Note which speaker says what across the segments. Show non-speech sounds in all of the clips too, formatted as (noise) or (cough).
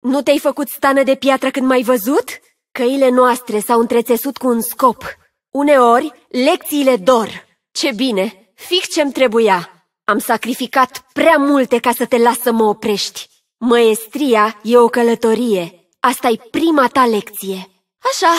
Speaker 1: Nu te-ai făcut stană de piatră când m-ai văzut? Căile noastre s-au întrețesut cu un scop. Uneori, lecțiile dor. Ce bine, fix ce-mi trebuia. Am sacrificat prea multe ca să te las să mă oprești. Măestria e o călătorie. asta e prima ta lecție. Așa,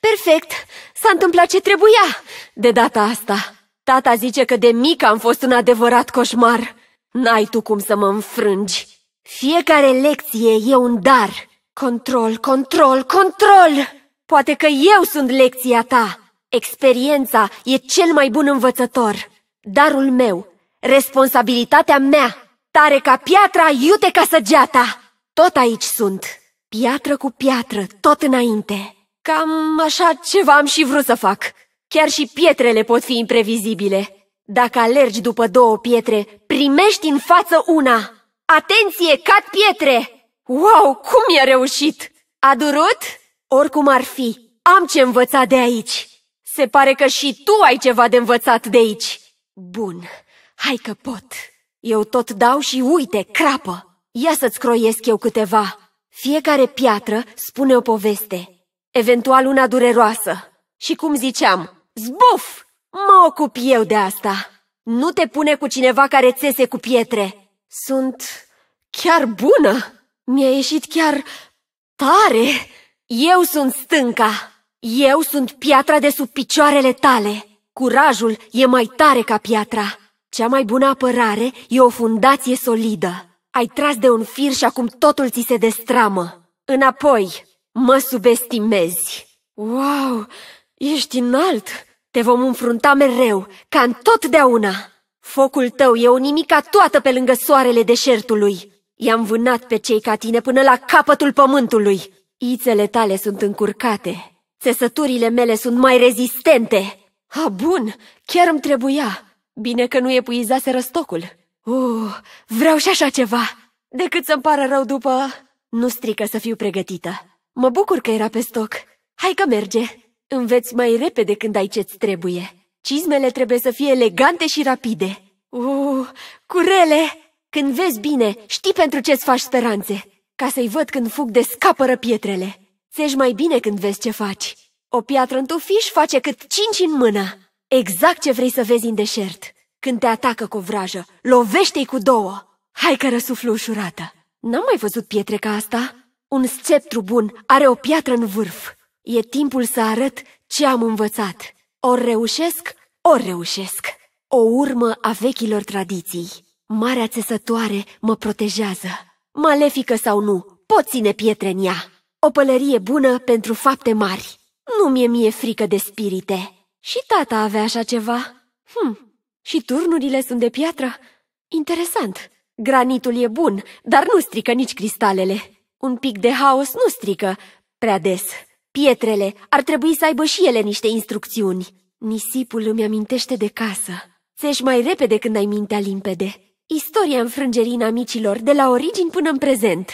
Speaker 1: perfect, s-a întâmplat ce trebuia de data asta. Tata zice că de mic am fost un adevărat coșmar. N-ai tu cum să mă înfrângi. Fiecare lecție e un dar. Control, control, control! Poate că eu sunt lecția ta. Experiența e cel mai bun învățător. Darul meu, responsabilitatea mea, tare ca piatra, iute ca săgeata. Tot aici sunt, piatră cu piatră, tot înainte. Cam așa ceva am și vrut să fac. Chiar și pietrele pot fi imprevizibile. Dacă alergi după două pietre, primești în față una. Atenție, cad pietre! Wow, cum mi-a reușit! A durut? Oricum ar fi, am ce învăța de aici. Se pare că și tu ai ceva de învățat de aici. Bun, hai că pot. Eu tot dau și uite, crapă. Ia să-ți croiesc eu câteva. Fiecare piatră spune o poveste, eventual una dureroasă. Și cum ziceam, zbuf! Mă ocup eu de asta. Nu te pune cu cineva care țese cu pietre. Sunt chiar bună! Mi-a ieșit chiar tare! Eu sunt stânca! Eu sunt piatra de sub picioarele tale! Curajul e mai tare ca piatra! Cea mai bună apărare e o fundație solidă! Ai tras de un fir și acum totul ți se destramă! Înapoi, mă subestimezi! Wow, ești înalt! Te vom înfrunta mereu, ca întotdeauna! Focul tău e o nimica toată pe lângă soarele deșertului. I-am vânat pe cei ca tine până la capătul pământului. Ițele tale sunt încurcate. Țesăturile mele sunt mai rezistente. A, bun, chiar îmi trebuia. Bine că nu epuizase răstocul. Uh, vreau și așa ceva. Decât să-mi pară rău după... Nu strică să fiu pregătită. Mă bucur că era pe stoc. Hai că merge. Înveți mai repede când ai ce-ți trebuie. Cizmele trebuie să fie elegante și rapide. Uh, curele! Când vezi bine, știi pentru ce-ți faci speranțe. Ca să-i văd când fug de scapără pietrele. Sești mai bine când vezi ce faci. O piatră în tufiș face cât cinci în mână. Exact ce vrei să vezi în deșert. Când te atacă cu vrajă, lovește-i cu două. Hai că răsuflu ușurată. N-am mai văzut pietre ca asta. Un sceptru bun are o piatră în vârf. E timpul să arăt ce am învățat. Ori reușesc, ori reușesc. O urmă a vechilor tradiții. Marea țesătoare mă protejează. Malefică sau nu, pot ține pietre în ea. O pălărie bună pentru fapte mari. Nu mi-e mie frică de spirite. Și tata avea așa ceva. Hm, și turnurile sunt de piatră? Interesant. Granitul e bun, dar nu strică nici cristalele. Un pic de haos nu strică prea des. Pietrele ar trebui să aibă și ele niște instrucțiuni. Nisipul îmi amintește de casă. Țești mai repede când ai mintea limpede. Istoria înfrângerii amicilor de la origini până în prezent.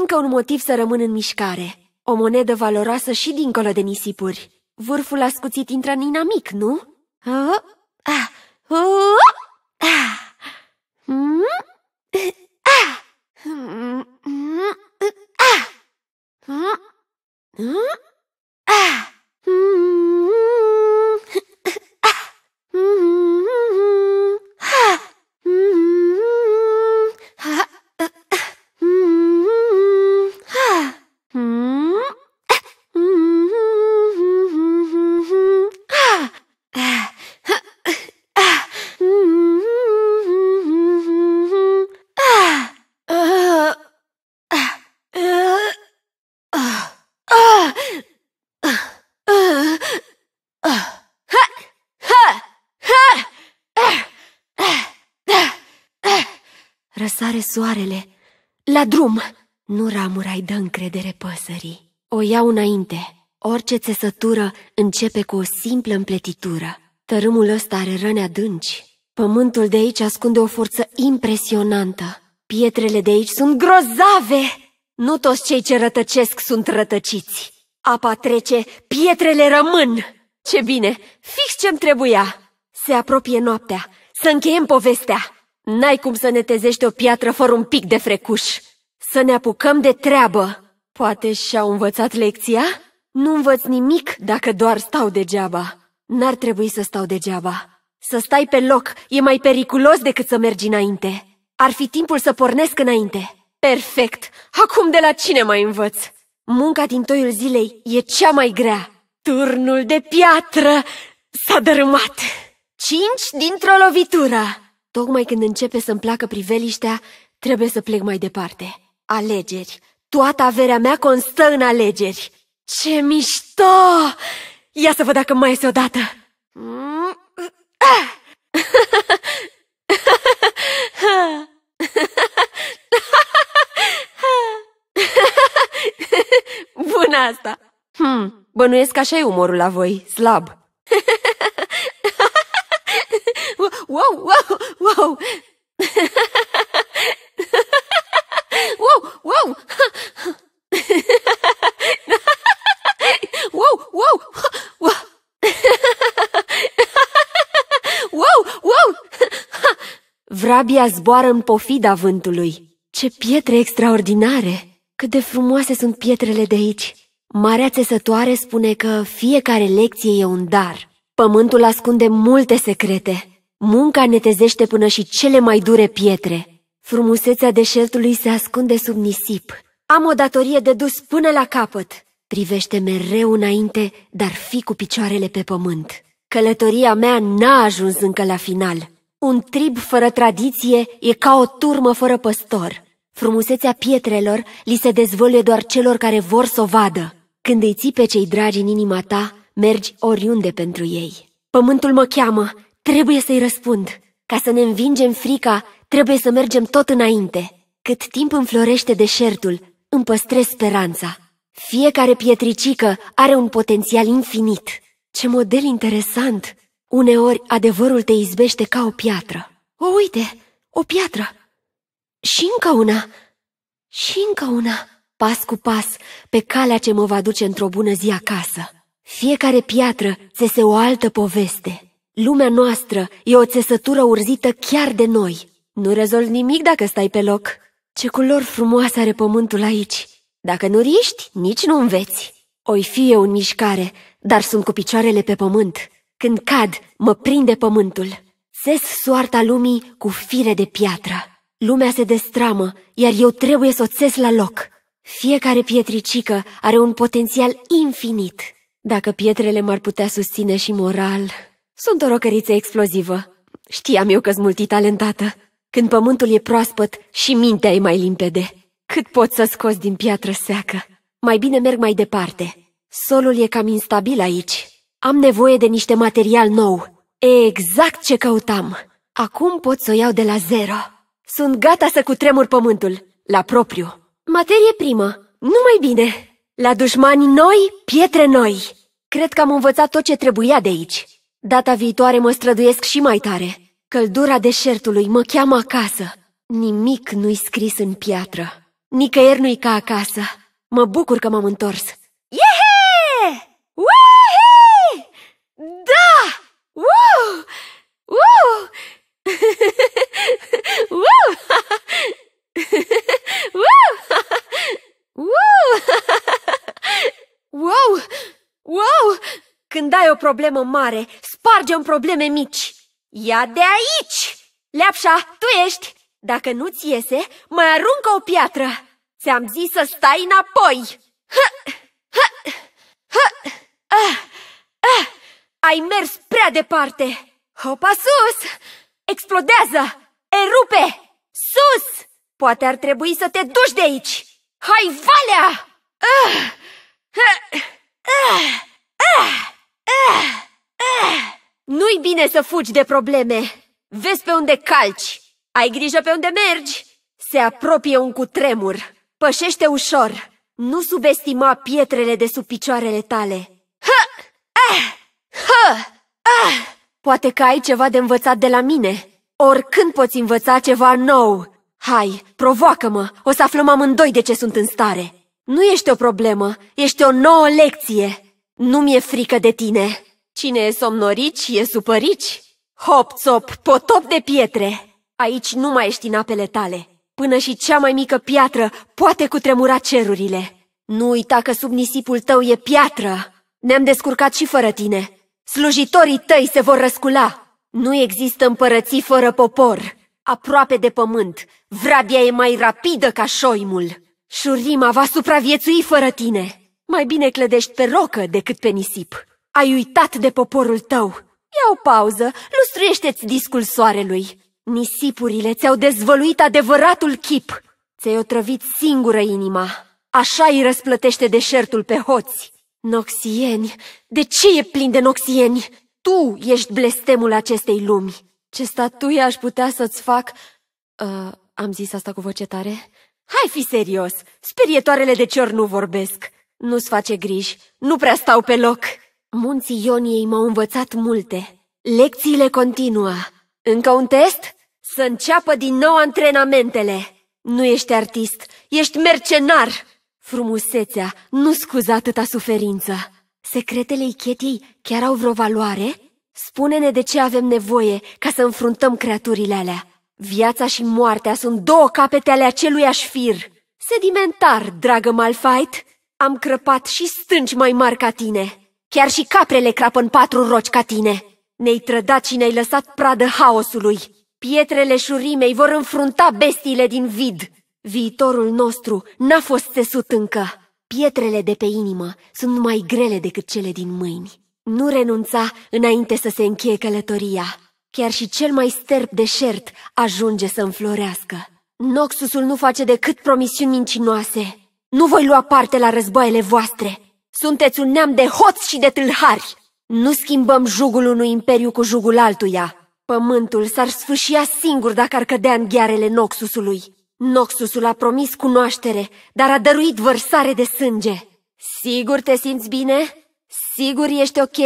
Speaker 1: Încă un motiv să rămân în mișcare. O monedă valoroasă și dincolo de nisipuri. Vârful ascuțit intră în inamic, nu? Ah, ah, ah, ah. Hmm? apare soarele. La drum! Nu ramura dă încredere păsării. O iau înainte. Orice țesătură începe cu o simplă împletitură. Tărâmul ăsta are răne adânci. Pământul de aici ascunde o forță impresionantă. Pietrele de aici sunt grozave! Nu toți cei ce rătăcesc sunt rătăciți. Apa trece, pietrele rămân! Ce bine! Fix ce-mi trebuia! Se apropie noaptea. Să încheiem povestea! N-ai cum să netezești o piatră fără un pic de frecuș. Să ne apucăm de treabă. Poate și-au învățat lecția? Nu învăț nimic dacă doar stau degeaba. N-ar trebui să stau degeaba. Să stai pe loc e mai periculos decât să mergi înainte. Ar fi timpul să pornesc înainte. Perfect! Acum de la cine mai învăț? Munca din toiul zilei e cea mai grea. Turnul de piatră s-a dărâmat. Cinci dintr-o lovitură. Tocmai când începe să-mi placă priveliștea, trebuie să plec mai departe. Alegeri. Toată averea mea constă în alegeri. Ce mișto! Ia să văd dacă mai este odată. (laughs) Bună asta! Hmm, bănuiesc așa e umorul la voi, slab. wow, wow, wow! wow, wow! wow, wow! Wow! wow, Vrabia zboară în pofida vântului. Ce pietre extraordinare! Cât de frumoase sunt pietrele de aici! Marea țesătoare spune că fiecare lecție e un dar. Pământul ascunde multe secrete. Munca netezește până și cele mai dure pietre. Frumusețea deșertului se ascunde sub nisip. Am o datorie de dus până la capăt. Privește mereu înainte, dar fi cu picioarele pe pământ. Călătoria mea n-a ajuns încă la final. Un trib fără tradiție e ca o turmă fără păstor. Frumusețea pietrelor li se dezvăluie doar celor care vor să o vadă. Când îi ții pe cei dragi în inima ta, mergi oriunde pentru ei. Pământul mă cheamă, Trebuie să-i răspund. Ca să ne învingem frica, trebuie să mergem tot înainte. Cât timp înflorește deșertul, îmi păstrez speranța. Fiecare pietricică are un potențial infinit. Ce model interesant! Uneori adevărul te izbește ca o piatră. O, uite, o piatră! Și încă una! Și încă una! Pas cu pas, pe calea ce mă va duce într-o bună zi acasă. Fiecare piatră țese o altă poveste. Lumea noastră e o țesătură urzită chiar de noi. Nu rezolvi nimic dacă stai pe loc. Ce culori frumoase are pământul aici! Dacă nu riști, nici nu înveți. Oi fi eu în mișcare, dar sunt cu picioarele pe pământ. Când cad, mă prinde pământul. Ses soarta lumii cu fire de piatră. Lumea se destramă, iar eu trebuie să o țes la loc. Fiecare pietricică are un potențial infinit. Dacă pietrele m-ar putea susține și moral... Sunt o rocăriță explozivă. Știam eu că-s multitalentată. Când pământul e proaspăt și mintea e mai limpede. Cât pot să scos din piatră seacă? Mai bine merg mai departe. Solul e cam instabil aici. Am nevoie de niște material nou. Exact ce căutam. Acum pot să o iau de la zero. Sunt gata să cutremur pământul. La propriu. Materie primă. Numai bine. La dușmani noi, pietre noi. Cred că am învățat tot ce trebuia de aici. Data viitoare mă străduiesc și mai tare. Căldura deșertului mă cheamă acasă. Nimic nu-i scris în piatră. Nicăieri nu-i ca acasă. Mă bucur că m-am întors. Yehe! Uhi! Da! Uh! Uh! uh! Wow! Wow! Când ai o problemă mare, Spargem probleme mici! Ia de aici! Leapșa, tu ești! Dacă nu-ți iese, mai aruncă o piatră! Ți-am zis să stai înapoi! Ha! Ha! Ha! Ah! Ah! Ai mers prea departe! Hopa sus! Explodează! Erupe! Sus! Poate ar trebui să te duci de aici! Hai, valea! Ah! Ah! Ah! bine să fugi de probleme! Vezi pe unde calci! Ai grijă pe unde mergi! Se apropie un cutremur! Pășește ușor! Nu subestima pietrele de sub picioarele tale! Ha! Ah! Eh! Ha! Ah! Eh! Poate că ai ceva de învățat de la mine! Oricând poți învăța ceva nou! Hai, provoacă-mă! O să aflăm amândoi de ce sunt în stare! Nu ești o problemă, ești o nouă lecție! Nu mi-e frică de tine! Cine e somnorici, e supărici. Hop, țop, potop de pietre! Aici nu mai ești în apele tale. Până și cea mai mică piatră poate cutremura cerurile. Nu uita că sub nisipul tău e piatră. Ne-am descurcat și fără tine. Slujitorii tăi se vor răscula. Nu există împărății fără popor. Aproape de pământ, vrabia e mai rapidă ca șoimul. Șurima va supraviețui fără tine. Mai bine clădești pe rocă decât pe nisip ai uitat de poporul tău. Ia o pauză, lustruiește-ți discul soarelui. Nisipurile ți-au dezvăluit adevăratul chip. Ți-ai otrăvit singură inima. Așa îi răsplătește deșertul pe hoți. Noxieni, de ce e plin de noxieni? Tu ești blestemul acestei lumi. Ce statuie aș putea să-ți fac... Uh, am zis asta cu voce tare? Hai fi serios, sperietoarele de cior nu vorbesc. Nu-ți face griji, nu prea stau pe loc. Munții Ioniei m-au învățat multe. Lecțiile continuă. Încă un test? Să înceapă din nou antrenamentele. Nu ești artist, ești mercenar. Frumusețea nu scuza atâta suferință. Secretele Ichetiei chiar au vreo valoare? Spune-ne de ce avem nevoie ca să înfruntăm creaturile alea. Viața și moartea sunt două capete ale acelui fir. Sedimentar, dragă Malfight, am crăpat și stânci mai mari ca tine. Chiar și caprele crapă în patru roci ca tine. Ne-ai trădat și ne-ai lăsat pradă haosului. Pietrele șurimei vor înfrunta bestiile din vid. Viitorul nostru n-a fost țesut încă. Pietrele de pe inimă sunt mai grele decât cele din mâini. Nu renunța înainte să se încheie călătoria. Chiar și cel mai sterp deșert ajunge să înflorească. Noxusul nu face decât promisiuni mincinoase. Nu voi lua parte la războaiele voastre. Sunteți un neam de hoți și de tâlhari! Nu schimbăm jugul unui imperiu cu jugul altuia. Pământul s-ar sfâșia singur dacă ar cădea în ghearele Noxusului. Noxusul a promis cunoaștere, dar a dăruit vărsare de sânge. Sigur te simți bine? Sigur ești ok?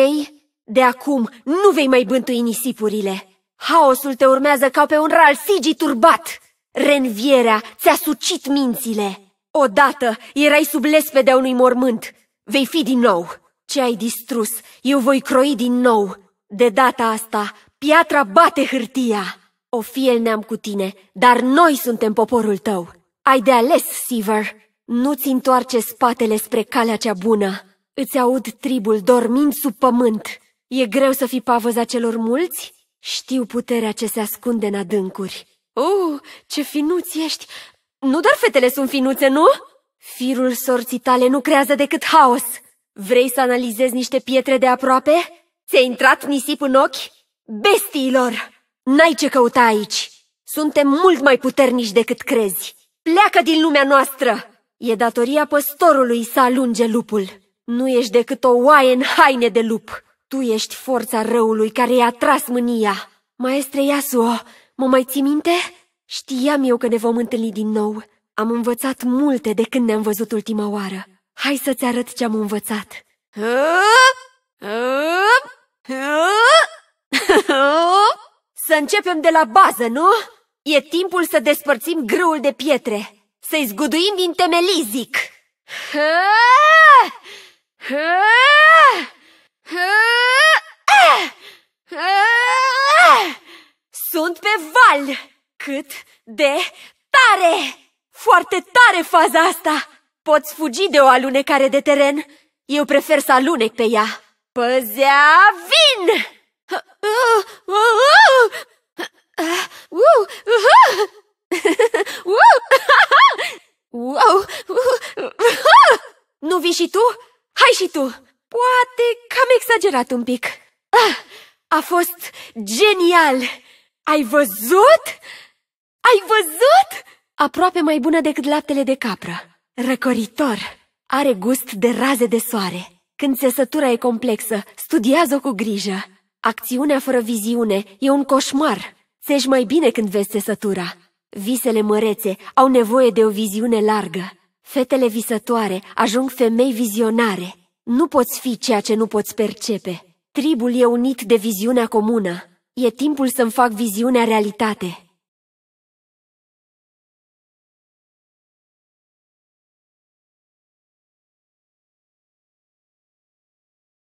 Speaker 1: De acum nu vei mai bântui nisipurile. Haosul te urmează ca pe un sigi turbat. Renvierea ți-a sucit mințile. Odată erai sub lespedea unui mormânt, Vei fi din nou! Ce ai distrus, eu voi croi din nou! De data asta, piatra bate hârtia! O el neam cu tine, dar noi suntem poporul tău! Ai de ales, Siver! Nu-ți întoarce spatele spre calea cea bună! Îți aud tribul dormind sub pământ! E greu să fii pavăza celor mulți? Știu puterea ce se ascunde în adâncuri. Oh, ce finuți ești! Nu doar fetele sunt finuțe, nu? Firul sorții tale nu creează decât haos. Vrei să analizezi niște pietre de aproape? Ți-a intrat nisip în ochi? Bestiilor! N-ai ce căuta aici! Suntem mult mai puternici decât crezi! Pleacă din lumea noastră! E datoria păstorului să alunge lupul. Nu ești decât o oaie în haine de lup. Tu ești forța răului care i-a tras mânia. Maestre Yasuo, mă mai ții minte? Știam eu că ne vom întâlni din nou. Am învățat multe de când ne-am văzut ultima oară. Hai să-ți arăt ce-am învățat. Să începem de la bază, nu? E timpul să despărțim grâul de pietre, să-i zguduim din temelii, zic. Sunt pe val! Cât de tare! Foarte tare faza asta! Poți fugi de o alunecare de teren. Eu prefer să alunec pe ea. Păzea, vin! Nu vii și tu? Hai și tu! Poate că am exagerat un pic. Ah, a fost genial! Ai văzut? Ai văzut? aproape mai bună decât laptele de capră. Răcoritor, are gust de raze de soare. Când țesătura e complexă, studiază-o cu grijă. Acțiunea fără viziune e un coșmar. Țești mai bine când vezi țesătura. Visele mărețe au nevoie de o viziune largă. Fetele visătoare ajung femei vizionare. Nu poți fi ceea ce nu poți percepe. Tribul e unit de viziunea comună. E timpul să-mi fac viziunea realitate.